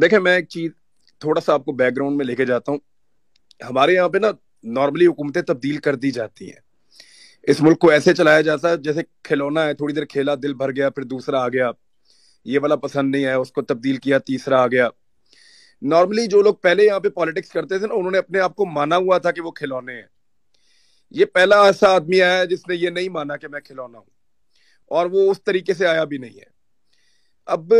देखें मैं एक चीज थोड़ा सा आपको बैकग्राउंड में लेके जाता हूँ हमारे यहाँ पे ना नॉर्मली हुकूमतें तब्दील कर दी जाती हैं इस मुल्क को ऐसे चलाया जाता है जैसे खिलौना है थोड़ी देर खेला दिल भर गया फिर दूसरा आ गया ये वाला पसंद नहीं आया उसको तब्दील किया तीसरा आ गया नॉर्मली जो लोग पहले यहाँ पे पॉलिटिक्स करते थे ना उन्होंने अपने आप को माना हुआ था कि वो खिलौने हैं ये पहला ऐसा आदमी आया है जिसने ये नहीं माना कि मैं खिलौना हूँ और वो उस तरीके से आया भी नहीं है अब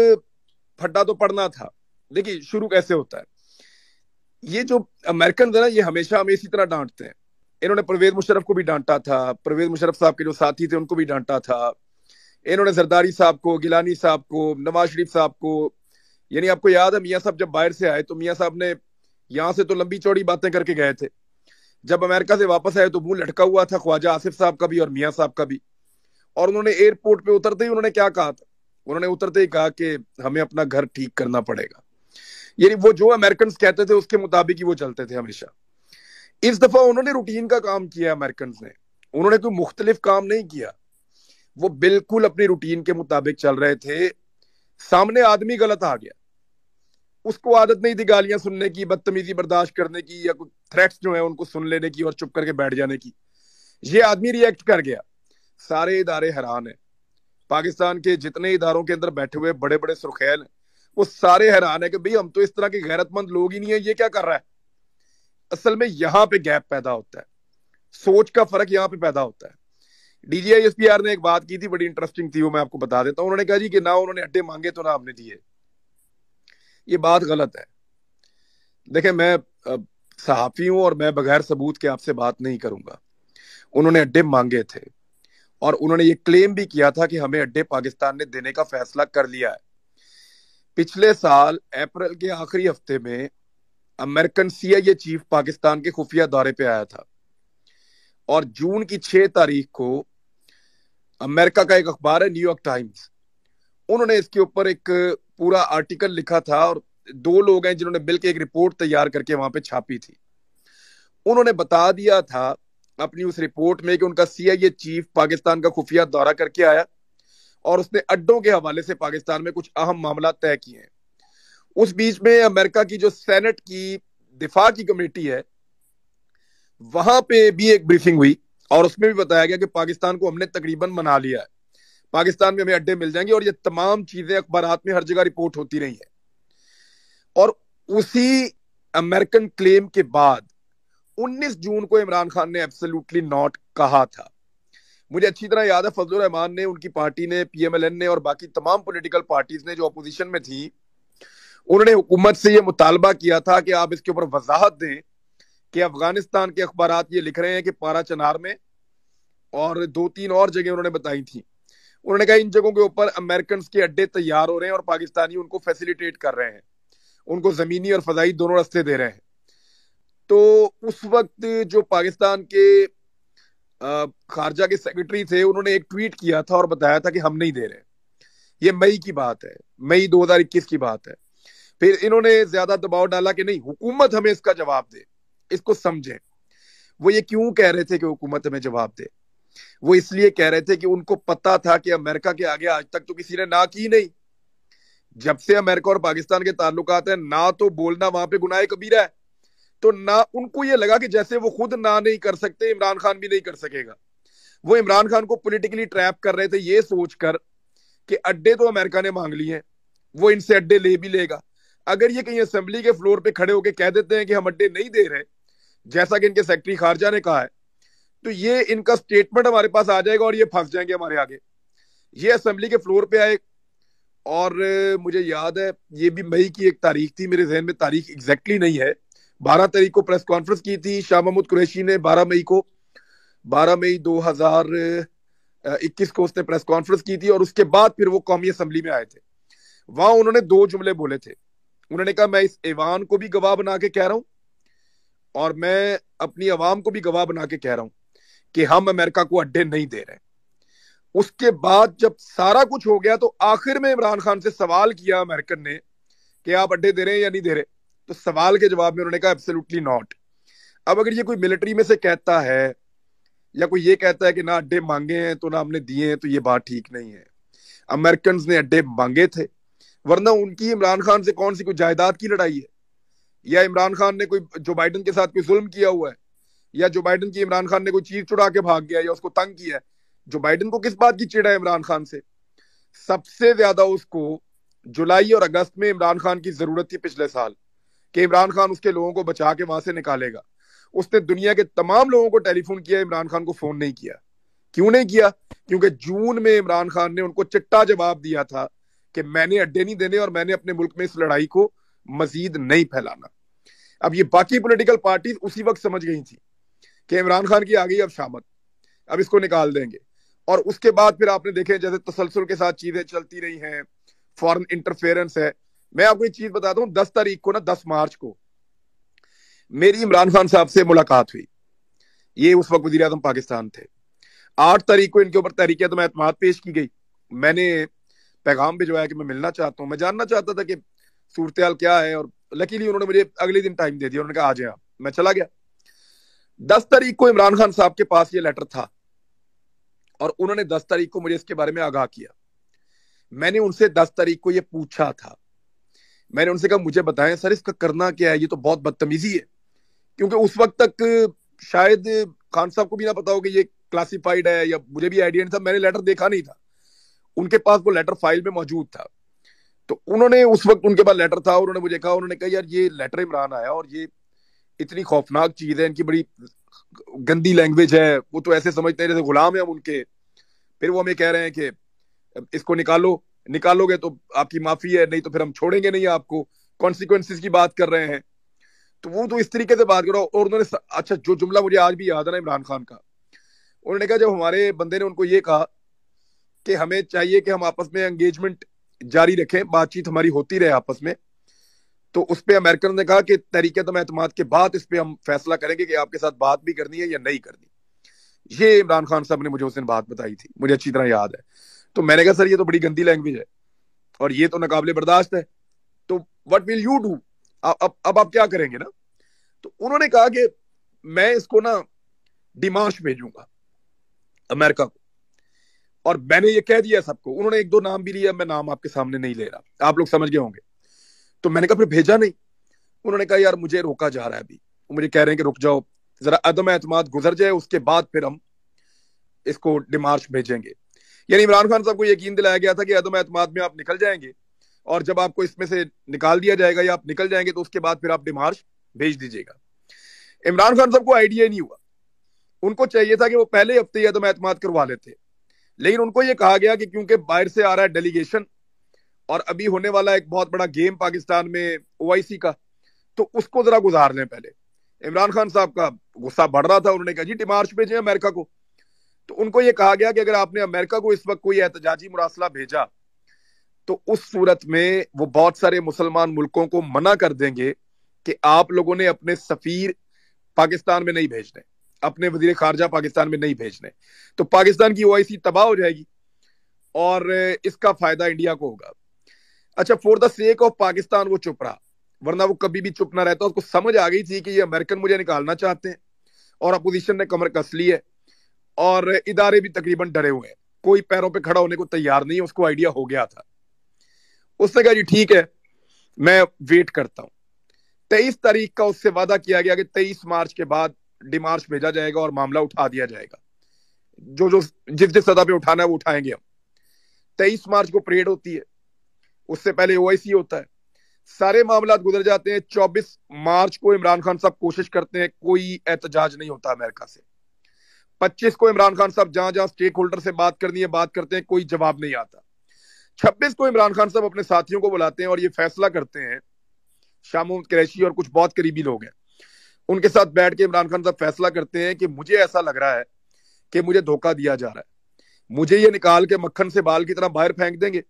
फटा तो पड़ना था देखिए शुरू कैसे होता है ये जो अमेरिकन है ना ये हमेशा हमें इसी तरह डांटते हैं इन्होंने परवेज मुशरफ को भी डांटा था परवेज मुशरफ साहब के जो साथी थे उनको भी डांटा था इन्होंने जरदारी साहब को गिलानी साहब को नवाज शरीफ साहब को यानी आपको याद है मियाँ साहब जब बाहर से आए तो मियाँ साहब ने यहाँ से तो लंबी चौड़ी बातें करके गए थे जब अमेरिका से वापस आए तो मुंह लटका हुआ था ख्वाजा आसिफ साहब का भी और मियाँ साहब का भी और उन्होंने एयरपोर्ट पे उतरते ही उन्होंने क्या कहा था उन्होंने उतरते ही कहा कि हमें अपना घर ठीक करना पड़ेगा यानी वो जो अमेरिकन कहते थे उसके मुताबिक ही वो चलते थे हमेशा इस दफा उन्होंने रूटीन का काम किया अमेरिकन ने उन्होंने कोई मुख्तलिफ काम नहीं किया वो बिल्कुल अपनी रूटीन के मुताबिक चल रहे थे सामने आदमी गलत आ गया उसको आदत नहीं थी गालियां सुनने की बदतमीजी बर्दाश्त करने की या कुछ थ्रेट्स जो है उनको सुन लेने की और चुप करके बैठ जाने की ये आदमी रिएक्ट कर गया सारे इदारे हैरान है पाकिस्तान के जितने इदारों के अंदर बैठे हुए बड़े बड़े सुरखैल हैं वो सारे हैरान है कि भाई हम तो इस तरह के गैरतमंद लोग ही नहीं है ये क्या कर रहा है असल में यहाँ पे गैप पैदा होता है सोच का फर्क यहाँ पे पैदा होता है डीजीआईएसपीआर ने एक बात की थी बड़ी इंटरेस्टिंग थी वो मैं आपको बता देता हूँ उन्होंने कहा जी कि ना उन्होंने अड्डे मांगे तो ना आपने दिए ये बात गलत है देखे मैं सहाफी हूं और मैं बगैर सबूत के आपसे बात नहीं करूंगा उन्होंने अड्डे मांगे थे और उन्होंने ये क्लेम भी किया था कि हमें अड्डे पाकिस्तान ने देने का फैसला कर लिया है पिछले साल अप्रैल के आखिरी हफ्ते में अमेरिकन सीआईए चीफ पाकिस्तान के खुफिया दौरे पे आया था और जून की छह तारीख को अमेरिका का एक अखबार है न्यूयॉर्क टाइम्स उन्होंने इसके ऊपर एक पूरा आर्टिकल लिखा था और दो लोग हैं जिन्होंने मिलकर एक रिपोर्ट तैयार करके वहां पे छापी थी उन्होंने बता दिया था अपनी उस रिपोर्ट में कि उनका सीआईए चीफ पाकिस्तान का खुफिया दौरा करके आया और उसने अड्डों के हवाले से पाकिस्तान में कुछ अहम मामला तय किए हैं उस बीच में अमेरिका की जो सेनेट की दिफा की कमेटी है वहां पे भी एक ब्रीफिंग हुई और उसमें भी बताया गया कि पाकिस्तान को हमने तकरीबन मना लिया है पाकिस्तान में हमें अड्डे मिल जाएंगे और ये तमाम चीजें अखबार में हर जगह रिपोर्ट होती रही है और उसी अमेरिकन क्लेम के बाद 19 जून को इमरान खान ने एब्सोल्युटली नॉट कहा था मुझे अच्छी तरह याद है फजल रहमान ने उनकी पार्टी ने पीएमएलएन ने और बाकी तमाम पोलिटिकल पार्टीज ने जो अपोजिशन में थी उन्होंने हुकूमत से ये मुतालबा किया था कि आप इसके ऊपर वजाहत दें कि अफगानिस्तान के अखबार ये लिख रहे हैं कि पारा चनार में और दो तीन और जगह उन्होंने बताई थी उन्होंने कहा इन जगहों के ऊपर अमेरिकन के अड्डे तैयार हो रहे हैं और पाकिस्तानी उनको फैसिलिटेट कर रहे हैं उनको जमीनी और फजाई दोनों रस्ते दे रहे हैं तो उस वक्त जो पाकिस्तान के खारजा के सेक्रेटरी थे उन्होंने एक ट्वीट किया था और बताया था कि हम नहीं दे रहे ये मई की बात है मई 2021 की बात है फिर इन्होंने ज्यादा दबाव डाला कि नहीं हुकूमत हमें इसका जवाब दे इसको समझे वो ये क्यों कह रहे थे कि हुकूमत हमें जवाब दे वो इसलिए कह रहे थे कि उनको पता था कि अमेरिका के आगे आज तक तो किसी ने ना की नहीं जब से अमेरिका और पाकिस्तान के ताल्लुकात हैं ना तो बोलना वहां पे गुनाह कबीरा है तो ना उनको ये लगा कि जैसे वो खुद ना नहीं कर सकते इमरान खान भी नहीं कर सकेगा वो इमरान खान को पोलिटिकली ट्रैप कर रहे थे ये सोचकर कि अड्डे तो अमेरिका ने मांग लिए हैं वो इनसे अड्डे ले भी लेगा अगर ये कहीं असेंबली के फ्लोर पे खड़े होकर कह देते हैं कि हम अड्डे नहीं दे रहे जैसा कि इनके सेक्रेटरी खारजा ने कहा है तो ये इनका स्टेटमेंट हमारे पास आ जाएगा और ये फंस जाएंगे हमारे आगे ये असेंबली के फ्लोर पे आए और मुझे याद है ये भी मई की एक तारीख थी मेरे जहन में तारीख एग्जैक्टली नहीं है बारह तारीख को प्रेस कॉन्फ्रेंस की थी शाह महमूद कुरैशी ने बारह मई को बारह मई दो हजार इक्कीस को उसने प्रेस कॉन्फ्रेंस की थी और उसके बाद फिर वो कौमी असम्बली में आए थे वहां उन्होंने दो जुमले बोले थे उन्होंने कहा मैं इस ऐवान को भी गवाह बना के कह रहा हूँ और मैं अपनी आवाम को भी गवाह बना के कह रहा हूँ कि हम अमेरिका को अड्डे नहीं दे रहे उसके बाद जब सारा कुछ हो गया तो आखिर में इमरान खान से सवाल किया अमेरिकन ने कि आप अड्डे दे रहे हैं या नहीं दे रहे तो सवाल के जवाब में उन्होंने कहा एब्सोल्युटली नॉट अब अगर ये कोई मिलिट्री में से कहता है या कोई ये कहता है कि ना अड्डे मांगे हैं तो ना हमने दिए हैं तो ये बात ठीक नहीं है अमेरिकन ने अड्डे मांगे थे वरना उनकी इमरान खान से कौन सी कोई जायदाद की लड़ाई है या इमरान खान ने कोई जो बाइडन के साथ कोई जुल्म किया हुआ है या जो बाइडन की इमरान खान ने कोई चीज चुड़ा के भाग गया या उसको तंग किया है जो बाइडन को किस बात की चिड़ है इमरान खान से सबसे ज्यादा उसको जुलाई और अगस्त में इमरान खान की जरूरत थी पिछले साल कि इमरान खान उसके लोगों को बचा के वहां से निकालेगा उसने दुनिया के तमाम लोगों को टेलीफोन किया इमरान खान को फोन नहीं किया क्यों नहीं किया क्योंकि जून में इमरान खान ने उनको चिट्टा जवाब दिया था कि मैंने अड्डे नहीं देने और मैंने अपने मुल्क में इस लड़ाई को मजीद नहीं फैलाना अब ये बाकी पोलिटिकल पार्टी उसी वक्त समझ गई थी कि इमरान खान की आ गई अब शामत अब इसको निकाल देंगे और उसके बाद फिर आपने देखे जैसे तसलसल के साथ चीजें चलती रही हैं फॉरन इंटरफेरेंस है मैं आपको एक चीज बताता हूँ दस तारीख को ना दस मार्च को मेरी इमरान खान साहब से मुलाकात हुई ये उस वक्त वजी अजम पाकिस्तान थे आठ तारीख को इनके ऊपर तहरीक तो एतमाद पेश की गई मैंने पैगाम भिजवाया कि मैं मिलना चाहता हूँ मैं जानना चाहता था कि सूरत क्या है और लकीली उन्होंने मुझे अगले दिन टाइम दे दिया उन्होंने कहा आ जाए मैं चला गया दस तारीख को इमरान खान साहब के पास ये लेटर था और उन्होंने दस तारीख को मुझे इसके बारे में आगाह किया मैंने उनसे दस तारीख को ये पूछा था मैंने उनसे कहा मुझे बताएं सर इसका करना क्या है ये तो बहुत बदतमीजी है क्योंकि उस वक्त तक शायद खान साहब को भी ना पता हो कि ये क्लासिफाइड है या मुझे भी आइडिया नहीं था मैंने लेटर देखा नहीं था उनके पास वो लेटर फाइल में मौजूद था तो उन्होंने उस वक्त उनके पास लेटर था उन्होंने मुझे कहा उन्होंने कहा यार ये लेटर इमरान आया और ये इतनी खौफनाक चीज़ है इनकी बड़ी गंदी लैंग्वेज है वो तो ऐसे समझते हैं जैसे गुलाम है हम उनके फिर वो हमें कह रहे हैं कि इसको निकालो निकालोगे तो आपकी माफी है नहीं तो फिर हम छोड़ेंगे नहीं आपको कॉन्सिक्वेंसिस की बात कर रहे हैं तो वो तो इस तरीके से बात करो और उन्होंने अच्छा जो जुमला मुझे आज भी याद है ना इमरान खान का उन्होंने कहा जब हमारे बंदे ने उनको ये कहा कि हमें चाहिए कि हम आपस में एंगेजमेंट जारी रखें बातचीत हमारी होती रहे आपस में तो उस पर अमेरिकन ने कहा कि तरीके तो तम एतम के बाद इस पर हम फैसला करेंगे कि आपके साथ बात भी करनी है या नहीं करनी ये इमरान खान साहब ने मुझे उस दिन बात बताई थी मुझे अच्छी तरह याद है तो मैंने कहा सर ये तो बड़ी गंदी लैंग्वेज है और ये तो नाकाबले बर्दाश्त है तो वट विल यू डू अब अब आप क्या करेंगे ना तो उन्होंने कहा कि मैं इसको ना डिमाश भेजूंगा अमेरिका को और मैंने ये कह दिया सबको उन्होंने एक दो नाम भी लिया मैं नाम आपके सामने नहीं ले रहा आप लोग समझ गए होंगे तो मैंने कहा फिर भेजा नहीं उन्होंने कहा यार मुझे रोका जा रहा है अभी मुझे कह रहे हैं कि रुक जाओ जरा अदम एतम गुजर जाए उसके बाद फिर हम इसको डिमार्च भेजेंगे यानी इमरान खान साहब को यकीन दिलाया गया था कि अदम अतमाद में आप निकल जाएंगे और जब आपको इसमें से निकाल दिया जाएगा या आप निकल जाएंगे तो उसके बाद फिर आप डिमार्श भेज दीजिएगा इमरान खान साहब को आइडिया नहीं हुआ उनको चाहिए था कि वो पहले हफ्ते ही अदम एतम करवा लेते लेकिन उनको ये कहा गया कि क्योंकि बाहर से आ रहा है डेलीगेशन और अभी होने वाला एक बहुत बड़ा गेम पाकिस्तान में ओ का तो उसको जरा गुजार लें पहले इमरान खान साहब का गुस्सा बढ़ रहा था उन्होंने कहा जी डिमार्च भेजें अमेरिका को तो उनको ये कहा गया कि अगर आपने अमेरिका को इस वक्त कोई एहतजाजी मुरासला भेजा तो उस सूरत में वो बहुत सारे मुसलमान मुल्कों को मना कर देंगे कि आप लोगों ने अपने सफीर पाकिस्तान में नहीं भेजने अपने वजीर खारजा पाकिस्तान में नहीं भेजने तो पाकिस्तान की ओआईसी तबाह हो जाएगी और इसका फायदा इंडिया को होगा अच्छा for the sake of Pakistan वो चुप रहा वरना वो कभी भी चुप ना रहता उसको समझ आ गई थी कि ये अमेरिकन मुझे निकालना चाहते हैं और अपोजिशन ने कमर कस ली है और इदारे भी तकरीबन डरे हुए हैं कोई पैरों पे खड़ा होने को तैयार नहीं उसको आइडिया हो गया था उसने कहा जी ठीक है मैं वेट करता हूं तेईस तारीख का उससे वादा किया गया कि तेईस मार्च के बाद डिमार्च भेजा जाएगा और मामला उठा दिया जाएगा जो जो जिस जिस सतह पे उठाना है वो उठाएंगे हम तेईस मार्च को परेड होती है उससे पहले ओ होता है सारे मामला गुजर जाते हैं 24 मार्च को इमरान खान साहब कोशिश करते हैं कोई एहतजाज नहीं होता अमेरिका से पच्चीस को इमरान खान साहब जहां जहां स्टेक होल्डर से बात करनी है बात करते हैं कोई जवाब नहीं आता छब्बीस को इमरान खान साहब अपने साथियों को बुलाते हैं और ये फैसला करते हैं शाह कैशी और कुछ बहुत करीबी लोग हैं उनके साथ बैठ के इमरान खान साहब फैसला करते हैं कि मुझे ऐसा लग रहा है कि मुझे धोखा दिया जा रहा है मुझे ये निकाल के मक्खन से बाल की तरह बाहर फेंक देंगे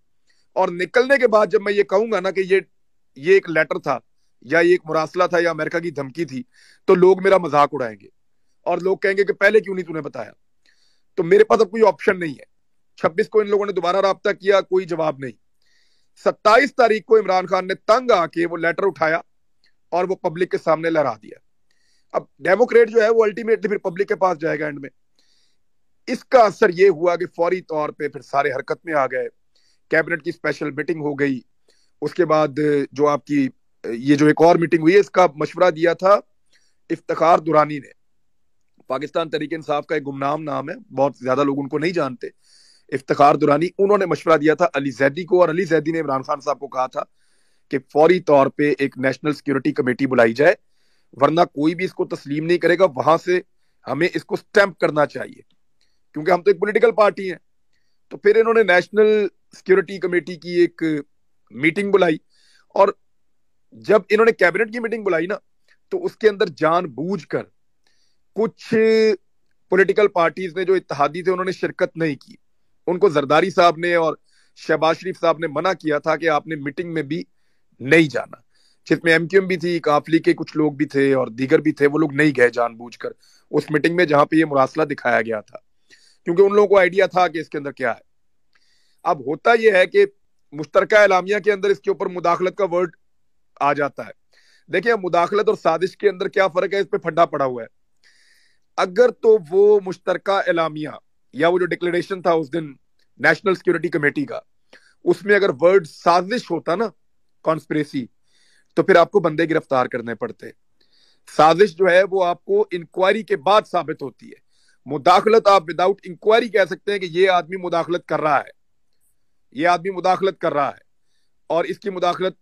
और निकलने के बाद जब मैं ये कहूंगा ना कि ये ये एक लेटर था या ये एक मुरासला था या अमेरिका की धमकी थी तो लोग मेरा मजाक उड़ाएंगे और लोग कहेंगे कि पहले क्यों नहीं तूने बताया तो मेरे पास अब कोई ऑप्शन नहीं है छब्बीस को इन लोगों ने दोबारा रहा किया कोई जवाब नहीं सत्ताईस तारीख को इमरान खान ने तंग आके वो लेटर उठाया और वो पब्लिक के सामने लहरा दिया अब डेमोक्रेट जो है वो अल्टीमेटली फिर पब्लिक के पास जाएगा एंड में इसका असर ये हुआ कि फौरी तौर पे फिर सारे हरकत में आ गए कैबिनेट की स्पेशल मीटिंग हो गई उसके बाद जो आपकी ये जो एक और मीटिंग हुई है इसका मशवरा दिया था इफ्तार दुरानी ने पाकिस्तान तरीके इंसाफ का एक गुमनाम नाम है बहुत ज्यादा लोग उनको नहीं जानते इफ्तार दुरानी उन्होंने मशवरा दिया था अली जैदी को और अली जैदी ने इमरान खान साहब को कहा था कि फौरी तौर पर एक नेशनल सिक्योरिटी कमेटी बुलाई जाए वरना कोई भी इसको तस्लीम नहीं करेगा वहां से हमें इसको स्टैंप करना चाहिए क्योंकि हम तो एक पॉलिटिकल पार्टी हैं तो फिर इन्होंने नेशनल सिक्योरिटी कमेटी की एक मीटिंग बुलाई और जब इन्होंने कैबिनेट की मीटिंग बुलाई ना तो उसके अंदर जानबूझकर कुछ पॉलिटिकल पार्टीज ने जो इतिहादी थे उन्होंने शिरकत नहीं की उनको जरदारी साहब ने और शहबाज शरीफ साहब ने मना किया था कि आपने मीटिंग में भी नहीं जाना जिसमें एम भी थी काफली के कुछ लोग भी थे और दीगर भी थे वो लोग नहीं गए जानबूझकर उस मीटिंग में जहां पे ये मुरासला दिखाया गया था क्योंकि उन लोगों को आइडिया था कि इसके अंदर क्या है अब होता यह है कि मुश्तर एलामिया के अंदर इसके ऊपर मुदाखलत का वर्ड आ जाता है देखिए मुदाखलत और साजिश के अंदर क्या फर्क है इस पर फंडा पड़ा हुआ है अगर तो वो मुश्तर एलामिया या वो जो डिक्लेरेशन था उस दिन नेशनल सिक्योरिटी कमेटी का उसमें अगर वर्ड साजिश होता ना कॉन्स्परेसी तो फिर आपको बंदे गिरफ्तार करने पड़ते साजिश जो है वो आपको इंक्वायरी के बाद साबित होती है मुदाखलत आप विदाउट इंक्वायरी कह सकते हैं कि ये आदमी मुदाखलत कर रहा है ये आदमी मुदाखलत कर रहा है और इसकी मुदाखलत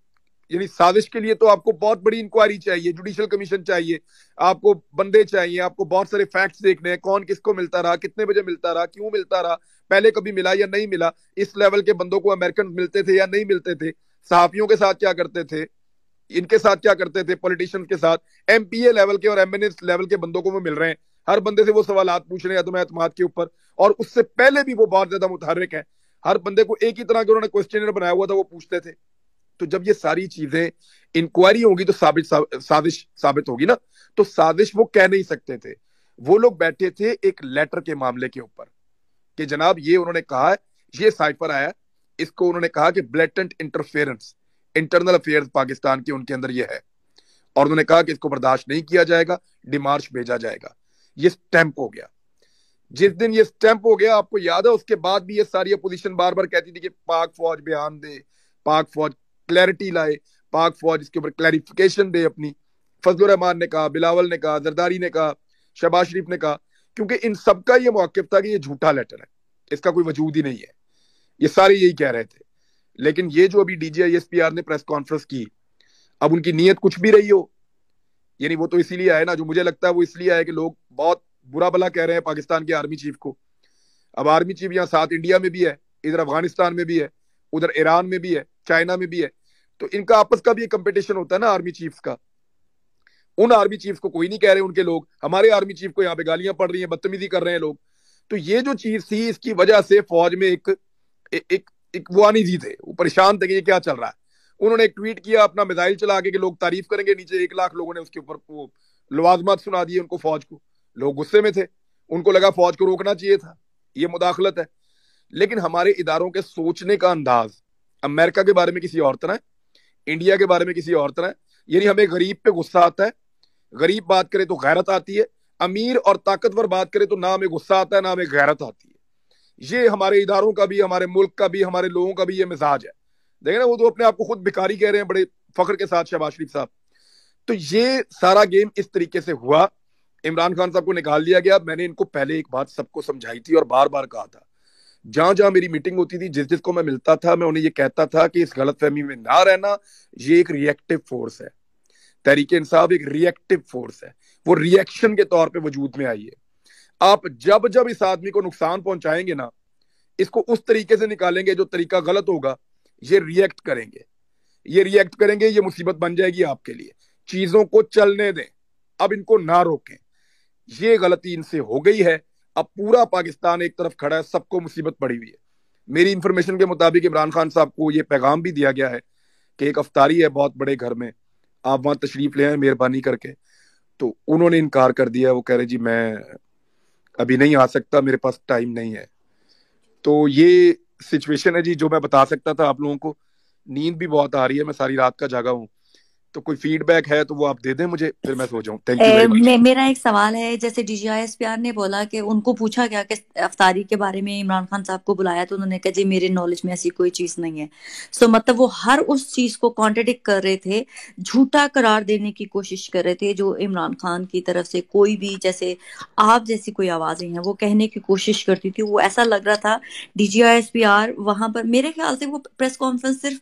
यानी साजिश के लिए तो आपको बहुत बड़ी इंक्वायरी चाहिए जुडिशियल कमीशन चाहिए आपको बंदे चाहिए आपको बहुत सारे फैक्ट्स देखने हैं कौन किसको मिलता रहा कितने बजे मिलता रहा क्यों मिलता रहा पहले कभी मिला या नहीं मिला इस लेवल के बंदों को अमेरिकन मिलते थे या नहीं मिलते थे सहाफियों के साथ क्या करते थे इनके साथ क्या करते थे पॉलिटिशियन के साथ एम लेवल के और एम लेवल के बंदों को वो मिल रहे हैं हर बंदे से वो सवाल पूछ रहे हैं अदम एतम के ऊपर और उससे पहले भी वो बहुत ज्यादा मुतहरिक है हर बंदे को एक ही तरह के उन्होंने क्वेश्चन बनाया हुआ था वो पूछते थे तो जब ये सारी चीजें इंक्वायरी होगी तो साबित साजिश साबित होगी ना तो साजिश वो कह नहीं सकते थे वो लोग बैठे थे एक लेटर के मामले के ऊपर कि जनाब ये उन्होंने कहा ये साइफर आया इसको उन्होंने कहा कि blatant interference internal affairs Pakistan के उनके अंदर ये है और उन्होंने कहा कि इसको बर्दाश्त नहीं किया जाएगा डिमार्च भेजा जाएगा ये स्टैंप हो गया जिस दिन ये स्टैंप हो गया आपको याद है उसके बाद भी ये सारी अपोजिशन बार बार कहती थी कि पाक फौज बयान दे पाक फौज क्लैरिटी लाए पाक फौज इसके ऊपर क्लैरिफिकेशन दे अपनी फजल रहमान ने कहा बिलावल ने कहा जरदारी ने कहा शहबाज शरीफ ने कहा क्योंकि इन सबका ये मौकफ था कि ये झूठा लेटर है इसका कोई वजूद ही नहीं है ये सारे यही कह रहे थे लेकिन ये जो अभी आर ने प्रेस कॉन्फ्रेंस की अब उनकी नीयत कुछ भी रही हो यानी वो तो इसीलिए आए ना जो मुझे लगता है वो इसलिए आए कि लोग बहुत बुरा भला कह रहे हैं पाकिस्तान के आर्मी चीफ को अब आर्मी चीफ यहाँ साथ इंडिया में भी है इधर अफगानिस्तान में भी है उधर ईरान में भी है चाइना में भी है तो इनका आपस का भी एक कंपटीशन होता है ना आर्मी चीफ का उन आर्मी चीफ को कोई नहीं कह रहे उनके लोग हमारे आर्मी चीफ को यहाँ पे गालियां पड़ रही हैं बदतमीजी कर रहे हैं लोग तो ये जो चीज थी इसकी वजह से फौज में एक एक एक वो थे वो परेशान थे कि ये क्या चल रहा है उन्होंने एक ट्वीट किया अपना मिसाइल चला के कि लोग तारीफ करेंगे नीचे एक लाख लोगों ने उसके ऊपर वो लवाजमात सुना दिए उनको फौज को लोग गुस्से में थे उनको लगा फौज को रोकना चाहिए था ये मुदाखलत है लेकिन हमारे इदारों के सोचने का अंदाज अमेरिका के बारे में किसी और तरह इंडिया के बारे में किसी और तरह यानी हमें गरीब पे गुस्सा आता है गरीब बात करे तो गैरत आती है अमीर और ताकतवर बात करे तो ना हमें गुस्सा आता है ना हमें गैरत आती है ये हमारे इदारों का भी हमारे मुल्क का भी हमारे लोगों का भी ये मिजाज है देखे ना वो तो अपने आप को खुद भिकारी कह रहे हैं बड़े फख्र के साथ शहबाज शरीफ साहब तो ये सारा गेम इस तरीके से हुआ इमरान खान साहब को निकाल लिया गया मैंने इनको पहले एक बात सबको समझाई थी और बार बार कहा था जहां जहां मेरी मीटिंग होती थी जिस जिसको मैं मिलता था मैं उन्हें ये कहता था कि इस गलत फहमी में ना रहना ये एक रिएक्टिव फोर्स है तहरीक इंसाफ एक रिएक्टिव फोर्स है वो रिएक्शन के तौर पर वजूद में आई है आप जब जब इस आदमी को नुकसान पहुंचाएंगे ना इसको उस तरीके से निकालेंगे जो तरीका गलत होगा ये रिएक्ट करेंगे ये रिएक्ट करेंगे ये मुसीबत बन जाएगी आपके लिए चीजों को चलने दें अब इनको ना रोकें ये गलती इनसे हो गई है अब पूरा पाकिस्तान एक तरफ खड़ा है सबको मुसीबत पड़ी हुई है मेरी इंफॉर्मेशन के मुताबिक इमरान खान साहब को ये पैगाम भी दिया गया है कि एक अफ्तारी है बहुत बड़े घर में आप वहां तशरीफ ले आए मेहरबानी करके तो उन्होंने इनकार कर दिया वो कह रहे जी मैं अभी नहीं आ सकता मेरे पास टाइम नहीं है तो ये सिचुएशन है जी जो मैं बता सकता था आप लोगों को नींद भी बहुत आ रही है मैं सारी रात का जागा हूँ तो कोई फीडबैक है तो वो आप दे दें मुझे फिर मैं सो जाऊं थैंक यू मेरा एक सवाल है जैसे डीजीआईएस प्यार ने बोला कि उनको पूछा गया कि अफतारी के बारे में इमरान खान साहब को बुलाया तो उन्होंने कहा जी मेरे नॉलेज में ऐसी कोई चीज नहीं है सो so, मतलब वो हर उस चीज को कॉन्ट्रेडिक कर रहे थे झूठा करार देने की कोशिश कर रहे थे जो इमरान खान की तरफ से कोई भी जैसे आप जैसी कोई आवाजें हैं वो कहने की कोशिश करती थी वो ऐसा लग रहा था डीजीआईएस प्यार वहां पर मेरे ख्याल से वो प्रेस कॉन्फ्रेंस सिर्फ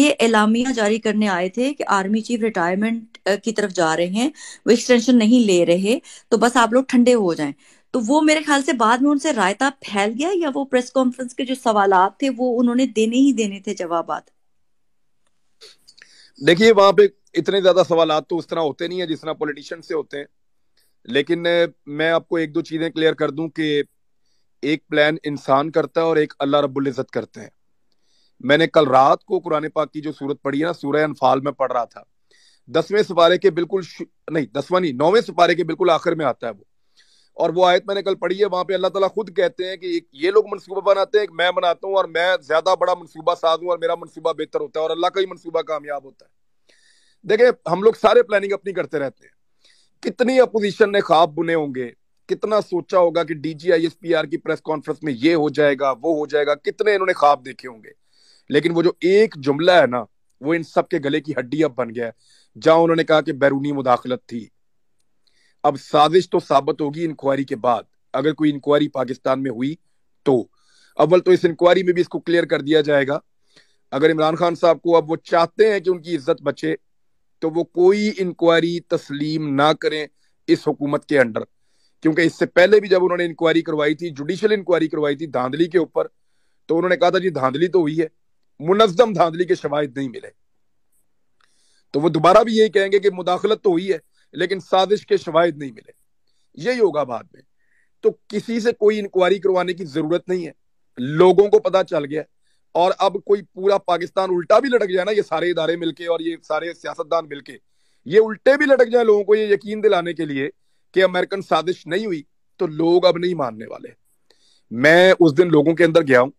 ये एलामिया जारी करने आए थे कि आर्मी अचीव रिटायरमेंट की तरफ जा रहे हैं वो एक्सटेंशन नहीं ले रहे तो बस आप लोग ठंडे हो जाएं तो वो मेरे ख्याल से बाद में उनसे रायता फैल गया या वो प्रेस कॉन्फ्रेंस के जो सवाल थे वो उन्होंने देने ही देने थे जवाब देखिए वहां पे इतने ज्यादा सवाल तो उस तरह होते नहीं है जिस तरह पॉलिटिशियन से होते हैं लेकिन मैं आपको एक दो चीजें क्लियर कर दूं कि एक प्लान इंसान करता है और एक अल्लाह रब्बुल इज़्ज़त करते हैं मैंने कल रात को कुरान पाक की जो सूरत पढ़ी है ना सूरह अनफाल में पढ़ रहा था दसवें सुपारे के बिल्कुल नहीं दसवा नहीं नौवें सुपारे के बिल्कुल आखिर में आता है वो और वो आयत मैंने कल पढ़ी है वहां पे अल्लाह ताला खुद कहते हैं कि ये लोग मनसूबा बनाते हैं मैं बनाता हूँ और मैं ज्यादा बड़ा मनसूबा साज हूँ और मेरा मनसूबा बेहतर होता है और अल्लाह का ही मनसूबा कामयाब होता है देखिए हम लोग सारे प्लानिंग अपनी करते रहते हैं कितनी अपोजिशन ने ख्वाब बुने होंगे कितना सोचा होगा कि डीजीआईएसपीआर की प्रेस कॉन्फ्रेंस में ये हो जाएगा वो हो जाएगा कितने इन्होंने ख्वाब देखे होंगे लेकिन वो जो एक जुमला है ना वो इन सब के गले की हड्डी अब बन गया है जहां उन्होंने कहा कि बैरूनी मुदाखलत थी अब साजिश तो साबित होगी इंक्वायरी के बाद अगर कोई इंक्वायरी पाकिस्तान में हुई तो अव्वल तो इस इंक्वायरी में भी इसको क्लियर कर दिया जाएगा अगर इमरान खान साहब को अब वो चाहते हैं कि उनकी इज्जत बचे तो वो कोई इंक्वायरी तस्लीम ना करें इस हुकूमत के अंडर क्योंकि इससे पहले भी जब उन्होंने इंक्वायरी करवाई थी जुडिशल इंक्वायरी करवाई थी धांधली के ऊपर तो उन्होंने कहा था जी धांधली तो हुई है मुनजम धांधली के शवाद नहीं मिले तो वो दोबारा भी यही कहेंगे कि मुदाखलत तो हुई है लेकिन साजिश के शवाद नहीं मिले यही होगा बाद में तो किसी से कोई इंक्वायरी करवाने की जरूरत नहीं है लोगों को पता चल गया और अब कोई पूरा पाकिस्तान उल्टा भी लटक जाए ना ये सारे इदारे मिलके और ये सारे सियासतदान मिलके ये उल्टे भी लटक जाए लोगों को ये यकीन दिलाने के लिए कि अमेरिकन साजिश नहीं हुई तो लोग अब नहीं मानने वाले मैं उस दिन लोगों के अंदर गया हूं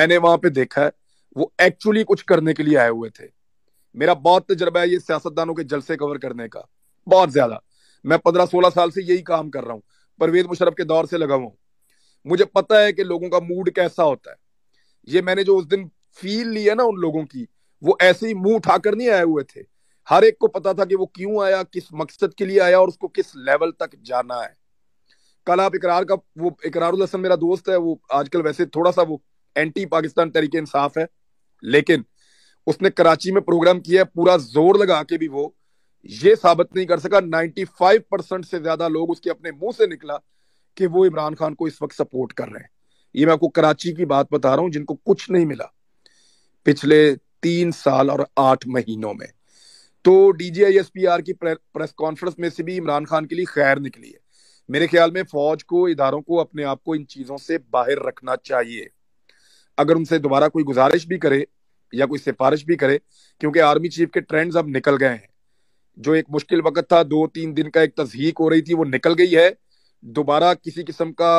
मैंने वहां पे देखा है वो एक्चुअली कुछ करने के लिए आए हुए थे मेरा बहुत तजर्बा है ये सियासतदानों के जलसे कवर करने का बहुत ज्यादा मैं पंद्रह सोलह साल से यही काम कर रहा हूँ परवेज मुशरफ के दौर से लगा हुआ मुझे पता है कि लोगों का मूड कैसा होता है ये मैंने जो उस दिन फील ली है ना उन लोगों की वो ऐसे ही मुंह उठाकर नहीं आए हुए थे हर एक को पता था कि वो क्यों आया किस मकसद के लिए आया और उसको किस लेवल तक जाना है कल आप इकरार का वो इकरार मेरा दोस्त है वो आजकल वैसे थोड़ा सा वो एंटी पाकिस्तान तरीके इंसाफ है लेकिन उसने कराची में प्रोग्राम किया है पूरा जोर लगा के भी वो ये साबित नहीं कर सका 95 परसेंट से ज्यादा लोग उसके अपने मुंह से निकला कि वो इमरान खान को इस वक्त सपोर्ट कर रहे हैं ये मैं आपको कराची की बात बता रहा हूं जिनको कुछ नहीं मिला पिछले तीन साल और आठ महीनों में तो डीजीआईएसपीआर की प्रेस कॉन्फ्रेंस में से भी इमरान खान के लिए खैर निकली है मेरे ख्याल में फौज को इधारों को अपने आप को इन चीजों से बाहर रखना चाहिए अगर उनसे दोबारा कोई गुजारिश भी करे या कोई सिफारिश भी करे क्योंकि आर्मी चीफ के ट्रेंड्स अब निकल गए हैं जो एक मुश्किल वक्त था दो तीन दिन का एक तस्हीक हो रही थी वो निकल गई है दोबारा किसी किस्म का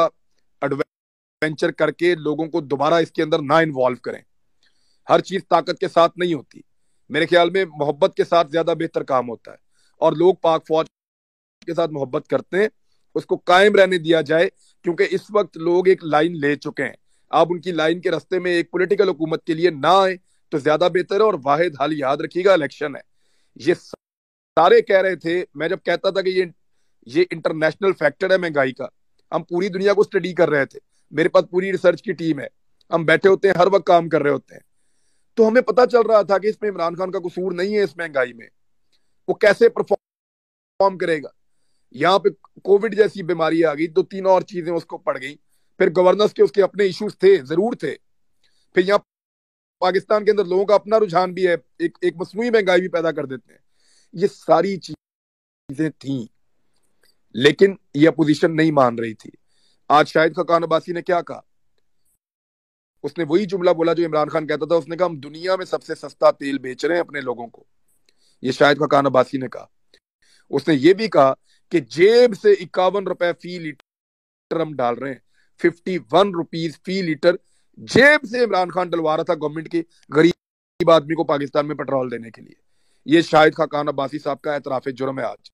एडवेंचर करके लोगों को दोबारा इसके अंदर ना इन्वॉल्व करें हर चीज ताकत के साथ नहीं होती मेरे ख्याल में मोहब्बत के साथ ज्यादा बेहतर काम होता है और लोग पाक फौज के साथ मोहब्बत करते हैं उसको कायम रहने दिया जाए क्योंकि इस वक्त लोग एक लाइन ले चुके हैं आप उनकी लाइन के रस्ते में एक पोलिटिकल हुकूमत के लिए ना आए तो ज्यादा बेहतर है और वाहिद हाल याद रखिएगा इलेक्शन है ये सारे कह रहे थे मैं जब कहता था कि ये ये इंटरनेशनल फैक्टर है महंगाई का हम पूरी दुनिया को स्टडी कर रहे थे मेरे पास पूरी रिसर्च की टीम है हम बैठे होते हैं हर वक्त काम कर रहे होते हैं तो हमें पता चल रहा था कि इसमें इमरान खान का कसूर नहीं है इस महंगाई में वो कैसे परफॉर्म करेगा यहाँ पे कोविड जैसी बीमारी आ गई दो तीन और चीजें उसको पड़ गई फिर गवर्नेंस के उसके अपने इश्यूज थे जरूर थे फिर यहाँ पाकिस्तान के अंदर लोगों का अपना रुझान भी है एक एक मसनू महंगाई भी पैदा कर देते हैं ये सारी चीजें थी लेकिन ये अपोजिशन नहीं मान रही थी आज शाहिद खकान अब्बासी ने क्या कहा उसने वही जुमला बोला जो इमरान खान कहता था उसने कहा हम दुनिया में सबसे सस्ता तेल बेच रहे हैं अपने लोगों को ये शाहिद खकान अब्बासी ने कहा उसने ये भी कहा कि जेब से इक्यावन रुपए फी लीटर हम डाल रहे हैं fifty one rupees fee litre जेब से इमरान खान डलवा रहा था गवर्नमेंट की गरीब आदमी को पाकिस्तान में पेट्रोल देने के लिए ये शाहिद खाकान अब्बासी साहब का एतराफ जुर्म है आज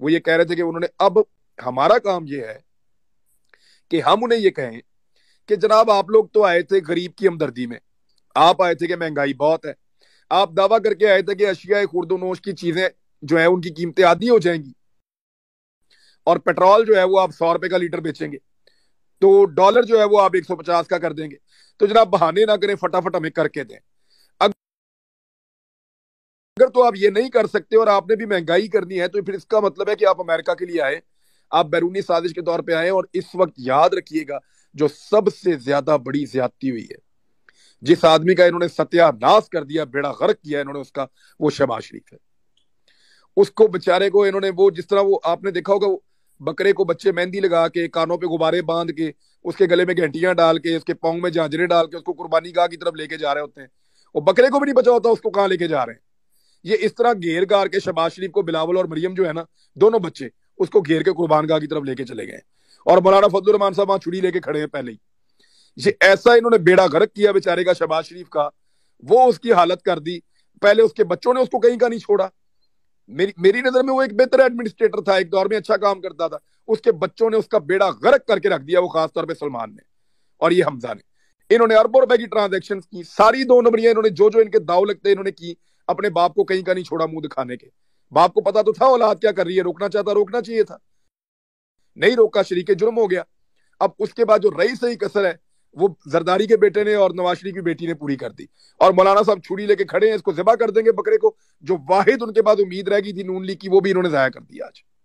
वो ये कह रहे थे कि उन्होंने अब हमारा काम ये है कि हम उन्हें ये कहें कि जनाब आप लोग तो आए थे गरीब की हमदर्दी में आप आए थे कि महंगाई बहुत है आप दावा करके आए थे कि अशिया नोश की चीजें जो है उनकी कीमतें आधी हो जाएंगी और पेट्रोल जो है वो आप सौ रुपए का लीटर बेचेंगे तो डॉलर जो है वो आप एक सौ पचास का कर देंगे तो जनाब बहाने ना करें फटाफट हमें करके दें अगर तो आप ये नहीं कर सकते और आपने भी महंगाई करनी है तो फिर इसका मतलब है कि आप अमेरिका के लिए आए आप बैरूनी साजिश के तौर पे आए और इस वक्त याद रखिएगा जो सबसे ज्यादा बड़ी ज्यादती हुई है जिस आदमी का इन्होंने सत्यानाश कर दिया बेड़ा गर्क किया इन्होंने उसका वो शबाज शरीफ है उसको बेचारे को इन्होंने वो जिस तरह वो आपने देखा होगा वो बकरे को बच्चे मेहंदी लगा के कानों पे गुब्बारे बांध के उसके गले में घंटियां डाल के उसके पाओ में झांझरे डाल के उसको कुर्बानी गाह की तरफ लेके जा रहे होते हैं और बकरे को भी नहीं बचा होता उसको कहाँ लेके जा रहे हैं ये इस तरह घेर गार के शबाज शरीफ को बिलावल और मरियम जो है ना दोनों बच्चे उसको घेर के कुर्बान गाह की तरफ लेके चले गए और मौलाना फजलरहमान साहब वहां छुड़ी लेके खड़े हैं पहले ही ये ऐसा इन्होंने बेड़ा गर्क किया बेचारे का शबाज शरीफ का वो उसकी हालत कर दी पहले उसके बच्चों ने उसको कहीं का नहीं छोड़ा मेरी मेरी नजर में वो एक बेहतर एडमिनिस्ट्रेटर था एक दौर में अच्छा काम करता था उसके बच्चों ने उसका बेड़ा गर्क करके रख दिया वो खासतौर पर सलमान ने और ये हमजा ने इन्होंने अरबों रुपए की ट्रांजेक्शन की सारी दो नंबरियां इन्होंने जो जो इनके दाव लगते इन्होंने की अपने बाप को कहीं का नहीं छोड़ा मुंह दिखाने के बाप को पता तो था औलाद क्या कर रही है रोकना चाहता रोकना चाहिए था नहीं रोका शरीक जुर्म हो गया अब उसके बाद जो रही सही कसर है वो जरदारी के बेटे ने और नवाज शरीफ की बेटी ने पूरी कर दी और मौलाना साहब छुरी लेके खड़े हैं इसको जबा कर देंगे बकरे को जो वाहिद उनके बाद उम्मीद रह गई थी नून लीग की वो भी इन्होंने जाया कर दिया आज